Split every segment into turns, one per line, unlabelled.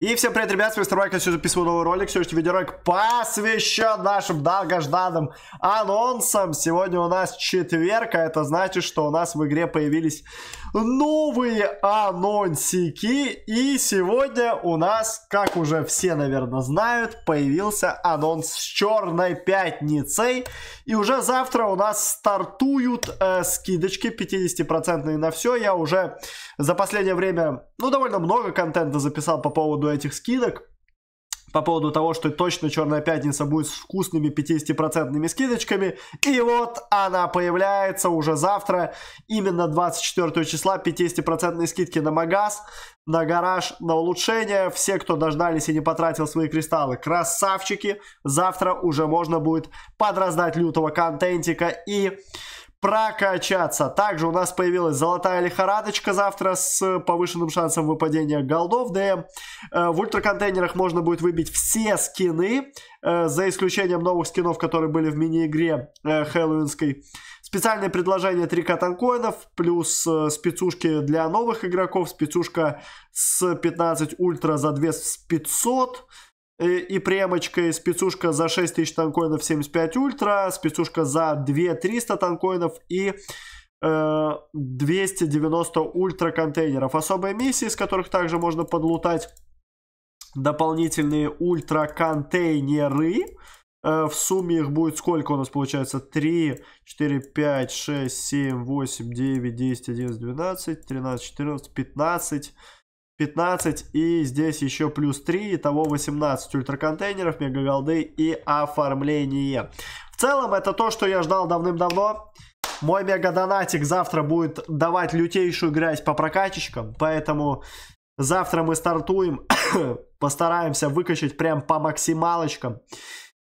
И всем привет, ребят, с вами Старбайк, я сегодня записываю новый ролик, сегодняшний видеоролик посвящен нашим долгожданным анонсам. Сегодня у нас четверг, а это значит, что у нас в игре появились новые анонсики. И сегодня у нас, как уже все, наверное, знают, появился анонс с Черной Пятницей. И уже завтра у нас стартуют э, скидочки 50% на все. Я уже за последнее время, ну, довольно много контента записал по поводу поводу этих скидок, по поводу того, что точно Черная Пятница будет с вкусными 50-процентными скидочками. И вот она появляется уже завтра, именно 24 числа, 50-процентные скидки на магаз, на гараж, на улучшение. Все, кто дождались и не потратил свои кристаллы, красавчики. Завтра уже можно будет подраздать лютого контентика и прокачаться. Также у нас появилась золотая лихорадочка завтра с повышенным шансом выпадения голдов ДМ. Э, в ультраконтейнерах можно будет выбить все скины, э, за исключением новых скинов, которые были в мини-игре э, хэллоуинской. Специальное предложение 3 катанкоинов, плюс спецушки для новых игроков, спецушка с 15 ультра за 2500. 500 Э, и, премочка и спецушка за 6000 танкоинов 75 ультра, спецушка за 2300 танкоинов и э, 290 ультра контейнеров. Особые миссии, из которых также можно подлутать дополнительные ультра контейнеры. Э, в сумме их будет сколько у нас получается? 3, 4, 5, 6, 7, 8, 9, 10, 11, 12, 13, 14, 15, 15 и здесь еще плюс 3, итого 18 ультраконтейнеров, мегаголды и оформление. В целом это то, что я ждал давным-давно. Мой мегадонатик завтра будет давать лютейшую грязь по прокачечкам, поэтому завтра мы стартуем, постараемся выкачать прям по максималочкам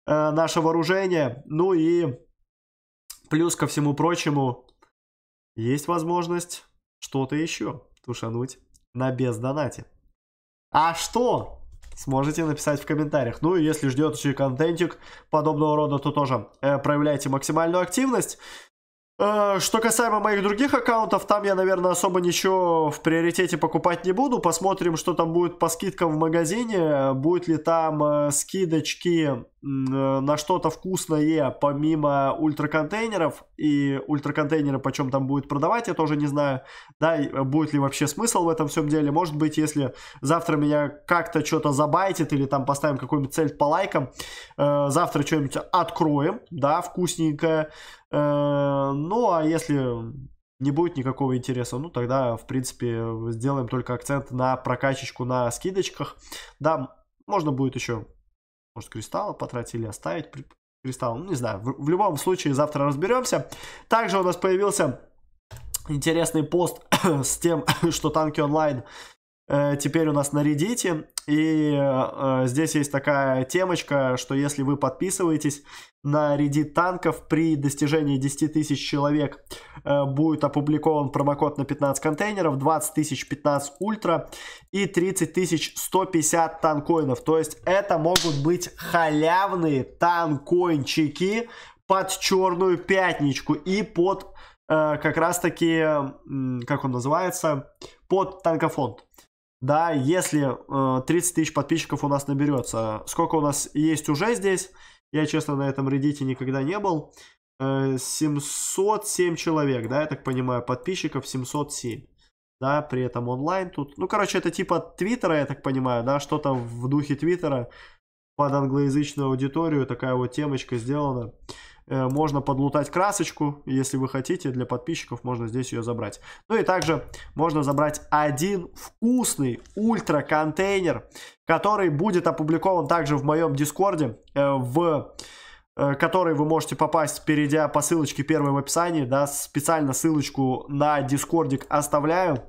э, наше вооружение. Ну и плюс ко всему прочему есть возможность что-то еще тушануть на бездонате. А что? Сможете написать в комментариях. Ну и если ждет еще и контентик подобного рода, то тоже э, проявляйте максимальную активность. Э, что касаемо моих других аккаунтов, там я, наверное, особо ничего в приоритете покупать не буду. Посмотрим, что там будет по скидкам в магазине. Будет ли там э, скидочки э, на что-то вкусное, помимо ультраконтейнеров. И ультраконтейнеры почем там будет продавать, я тоже не знаю. Да, будет ли вообще смысл в этом всем деле. Может быть, если завтра меня как-то что-то забайтит или там поставим какую-нибудь цель по лайкам, завтра что-нибудь откроем, да, вкусненькое. Ну, а если не будет никакого интереса, ну тогда, в принципе, сделаем только акцент на прокачечку на скидочках. Да, можно будет еще, может, кристаллы потратить или оставить кристалл, ну не знаю. В, в любом случае, завтра разберемся. Также у нас появился интересный пост с тем, что танки онлайн Э, теперь у нас на Reddit. И э, здесь есть такая темочка, что если вы подписываетесь на Reddit танков, при достижении 10 тысяч человек э, будет опубликован промокод на 15 контейнеров, 20 тысяч 15 ультра и 30 тысяч 150 танкоинов. То есть это могут быть халявные танкоинчики под черную пятничку и под э, как раз таки, как он называется, под танкофонд да, если э, 30 тысяч подписчиков у нас наберется, сколько у нас есть уже здесь, я, честно, на этом Reddit никогда не был, э, 707 человек, да, я так понимаю, подписчиков 707 да, при этом онлайн тут. Ну, короче, это типа Твиттера, я так понимаю, да, что-то в духе Твиттера, под англоязычную аудиторию такая вот темочка сделана. Э, можно подлутать красочку, если вы хотите, для подписчиков можно здесь ее забрать. Ну и также можно забрать один вкусный ультра контейнер, который будет опубликован также в моем дискорде, э, в э, который вы можете попасть, перейдя по ссылочке первой в описании, да, специально ссылочку на дискордик оставляю,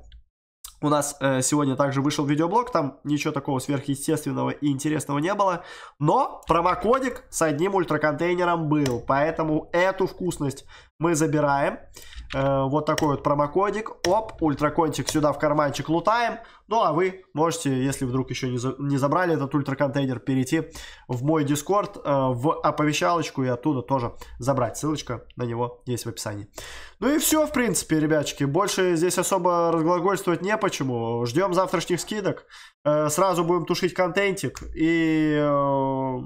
у нас э, сегодня также вышел видеоблог, там ничего такого сверхъестественного и интересного не было. Но промокодик с одним ультраконтейнером был, поэтому эту вкусность мы забираем. Э, вот такой вот промокодик. Оп, ультраконтик сюда в карманчик лутаем. Ну а вы можете, если вдруг еще не, за, не забрали этот ультраконтейнер, перейти в мой дискорд, э, в оповещалочку и оттуда тоже забрать. Ссылочка на него есть в описании. Ну и все, в принципе, ребячки. Больше здесь особо разглагольствовать не по почему. Ждем завтрашних скидок. Э, сразу будем тушить контентик. И э,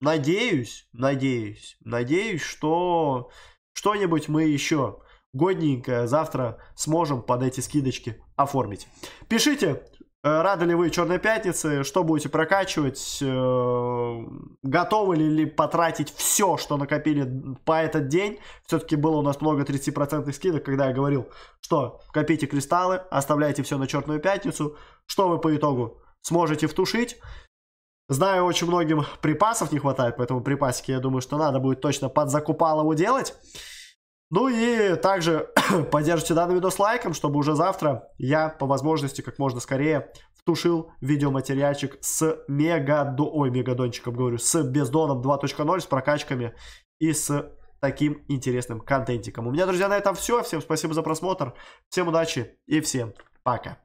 надеюсь, надеюсь, надеюсь, что что-нибудь мы еще годненькое завтра сможем под эти скидочки оформить. Пишите, Э, рады ли вы Черной Пятнице? Что будете прокачивать? Э, готовы ли, ли потратить все, что накопили по этот день? Все-таки было у нас много 30% скидок, когда я говорил, что копите кристаллы, оставляйте все на Черную Пятницу. Что вы по итогу сможете втушить? Знаю, очень многим припасов не хватает, поэтому припасики, я думаю, что надо будет точно под закупалову делать. Ну и также поддержите данный видос лайком, чтобы уже завтра я по возможности как можно скорее втушил видеоматериальчик с мегадо... Ой, мегадончиком говорю, с бездоном 2.0, с прокачками и с таким интересным контентиком. У меня, друзья, на этом все. Всем спасибо за просмотр, всем удачи и всем пока.